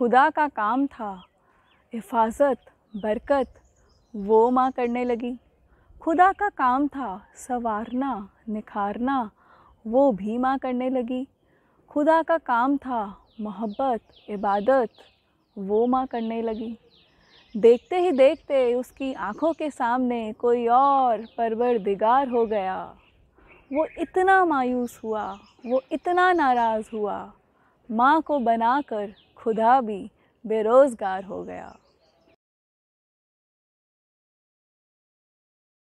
खुदा का काम था हिफाजत बरकत वो माँ करने लगी खुदा का काम था संवारना निखारना वो भी माँ करने लगी खुदा का काम था मोहब्बत इबादत वो माँ करने लगी देखते ही देखते उसकी आंखों के सामने कोई और परवर दिगार हो गया वो इतना मायूस हुआ वो इतना नाराज़ हुआ माँ को बनाकर खुदा भी बेरोज़गार हो गया